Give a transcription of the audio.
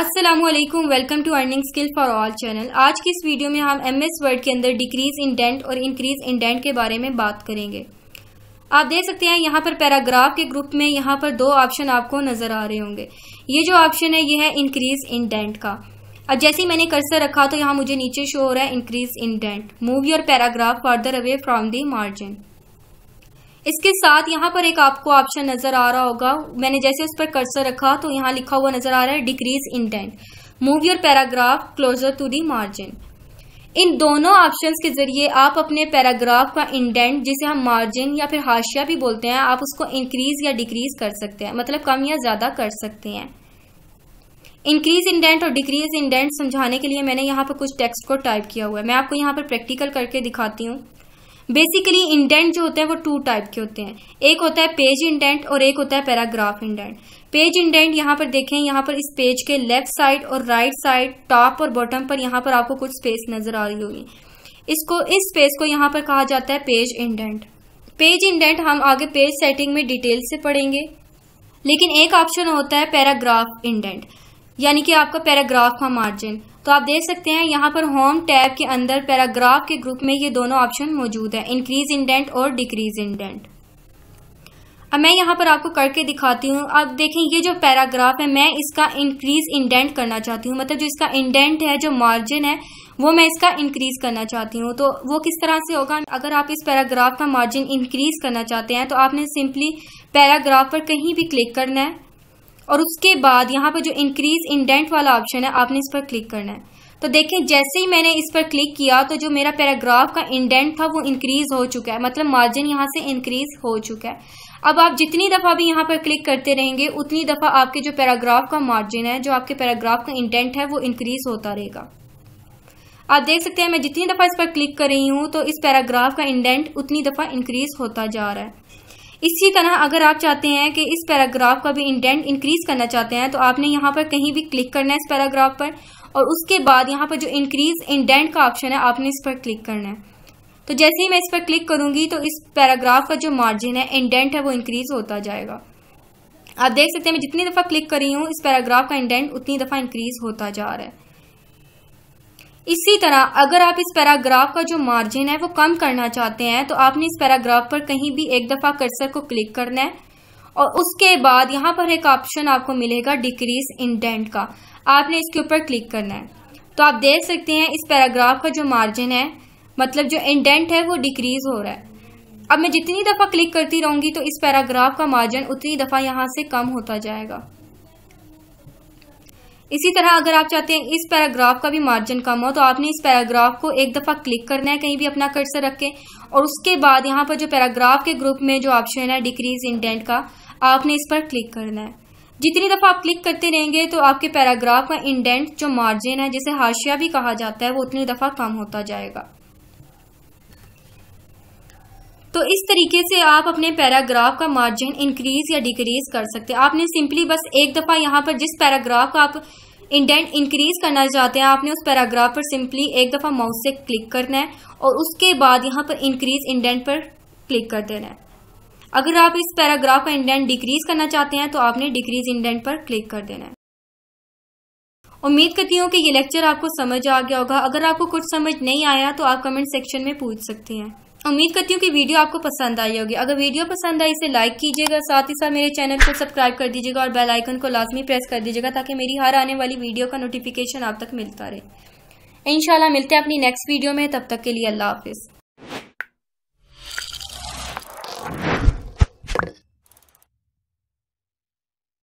Aslam welcome to earning skill for all channel आज की इस वीडियो में हम एम एस वर्ड के अंदर डिक्रीज इन डेंट और इंक्रीज इन डेंट के बारे में बात करेंगे आप देख सकते हैं यहाँ पर पैराग्राफ के ग्रुप में यहाँ पर दो ऑप्शन आपको नजर आ रहे होंगे ये जो ऑप्शन है ये है इंक्रीज इन डेंट का अब जैसे ही मैंने कर्सर रखा तो यहाँ मुझे नीचे शो हो रहा है increase indent move your paragraph further away from the margin इसके साथ यहाँ पर एक आपको ऑप्शन नज़र आ रहा होगा मैंने जैसे उस पर कर्सर रखा तो यहाँ लिखा हुआ नज़र आ रहा है decrease indent move your paragraph closer to the margin इन दोनों ऑप्शंस के जरिए आप अपने पैराग्राफ का इंडेंट जिसे हम मार्जिन या फिर हाशिया भी बोलते हैं आप उसको इंक्रीज या डिक्रीज कर सकते हैं मतलब कम या ज़्यादा कर सकते हैं इंक्रीज इंडेंट और डिक्रीज इंडेंट समझाने के लिए मैंने यहाँ पर कुछ टेक्स्ट को टाइप किया हुआ है मैं आपको यहाँ पर प्रैक्टिकल करके दिखाती हूँ बेसिकली इंडेंट जो होते हैं वो टू टाइप के होते हैं एक होता है पेज इंडेंट और एक होता है पैराग्राफ इंडेंट पेज इंडेंट यहाँ पर देखें यहाँ पर इस पेज के लेफ्ट साइड और राइट साइड टॉप और बॉटम पर यहाँ पर आपको कुछ स्पेस नजर आ रही होगी इसको इस स्पेस को यहाँ पर कहा जाता है पेज इंडेंट पेज इंडेंट हम आगे पेज सेटिंग में डिटेल से पढ़ेंगे लेकिन एक ऑप्शन होता है पैराग्राफ इंडेंट यानी कि आपका पैराग्राफ का मार्जिन तो आप देख सकते हैं यहाँ पर होम टैब के अंदर पैराग्राफ के ग्रुप में ये दोनों ऑप्शन मौजूद है इंक्रीज इंडेंट और डिक्रीज इंडेंट अब मैं यहाँ पर आपको करके दिखाती हूँ अब देखें ये जो पैराग्राफ है मैं इसका इंक्रीज इंडेंट करना चाहती हूँ मतलब जो इसका इंडेंट है जो मार्जिन है वो मैं इसका इंक्रीज करना चाहती हूँ तो वो किस तरह से होगा अगर आप इस पैराग्राफ का मार्जिन इंक्रीज करना चाहते हैं तो आपने सिंपली पैराग्राफ पर कहीं भी क्लिक करना है और उसके बाद यहाँ पर जो इंक्रीज इंडेंट वाला ऑप्शन है आपने इस पर क्लिक करना है तो देखें जैसे ही मैंने इस पर क्लिक किया तो जो मेरा पैराग्राफ का इंडेंट था वो इंक्रीज हो चुका है मतलब मार्जिन यहाँ से इंक्रीज हो चुका है अब आप जितनी दफ़ा भी यहाँ पर क्लिक करते रहेंगे उतनी दफ़ा आपके जो पैराग्राफ का मार्जिन है जो आपके पैराग्राफ का इंटेंट है वो इंक्रीज होता रहेगा आप देख सकते हैं मैं जितनी दफ़ा इस पर क्लिक कर रही हूँ तो इस पैराग्राफ का इंडेंट उतनी दफ़ा इंक्रीज होता जा रहा है इसी तरह अगर आप चाहते हैं कि इस पैराग्राफ का भी इंडेंट इंक्रीज करना चाहते हैं तो आपने यहाँ पर कहीं भी क्लिक करना है इस पैराग्राफ पर और उसके बाद यहाँ पर जो इंक्रीज इंडेंट का ऑप्शन है आपने इस पर क्लिक करना है तो जैसे ही मैं इस पर क्लिक करूंगी तो इस पैराग्राफ का जो मार्जिन है इंडेंट है वो इंक्रीज होता जाएगा आप देख सकते हैं मैं जितनी दफ़ा क्लिक कर रही हूँ इस पैराग्राफ का इंडेंट उतनी दफ़ा इंक्रीज होता जा रहा है इसी तरह अगर आप इस पैराग्राफ का जो मार्जिन है वो कम करना चाहते हैं तो आपने इस पैराग्राफ पर कहीं भी एक दफ़ा कर्सर को क्लिक करना है और उसके बाद यहाँ पर एक ऑप्शन आपको मिलेगा डिक्रीज इंडेंट का आपने इसके ऊपर क्लिक करना है तो आप देख सकते हैं इस पैराग्राफ का जो मार्जिन है मतलब जो इंडेंट है वो डिक्रीज हो रहा है अब मैं जितनी दफ़ा क्लिक करती रहूंगी तो इस पैराग्राफ का मार्जिन उतनी दफ़ा यहाँ से कम होता जाएगा इसी तरह अगर आप चाहते हैं इस पैराग्राफ का भी मार्जिन कम हो तो आपने इस पैराग्राफ को एक दफ़ा क्लिक करना है कहीं भी अपना कर्सर रख के और उसके बाद यहाँ पर जो पैराग्राफ के ग्रुप में जो ऑप्शन है डिक्रीज इंटेंट का आपने इस पर क्लिक करना है जितनी दफ़ा आप क्लिक करते रहेंगे तो आपके पैराग्राफ का इंडेंट जो मार्जिन है जिसे हाशिया भी कहा जाता है वो उतनी दफ़ा कम होता जाएगा तो इस तरीके से आप अपने पैराग्राफ का मार्जिन इंक्रीज या डिक्रीज कर सकते हैं आपने सिंपली बस एक दफ़ा यहाँ पर जिस पैराग्राफ का आप इंडेंट इंक्रीज करना चाहते हैं आपने उस पैराग्राफ पर सिंपली एक दफ़ा माउस से क्लिक करना है और उसके बाद यहाँ पर इंक्रीज इंडेंट पर क्लिक कर देना है अगर आप इस पैराग्राफ का इंडेंट डिक्रीज करना चाहते हैं तो आपने डिक्रीज इंडेंट पर क्लिक कर देना है उम्मीद करती हूँ कि ये लेक्चर आपको समझ आ गया होगा अगर आपको कुछ समझ नहीं आया तो आप कमेंट सेक्शन में पूछ सकते हैं उम्मीद करती हूँ कि वीडियो आपको पसंद आई होगी अगर वीडियो पसंद आई इसे लाइक कीजिएगा साथ ही साथ मेरे चैनल को सब्सक्राइब कर दीजिएगा और बेल आइकन को लाजमी प्रेस कर दीजिएगा ताकि मेरी हर आने वाली वीडियो का नोटिफिकेशन आप तक मिलता रहे इंशाल्लाह मिलते हैं अपनी नेक्स्ट वीडियो में तब तक के लिए अल्लाह हाफिज़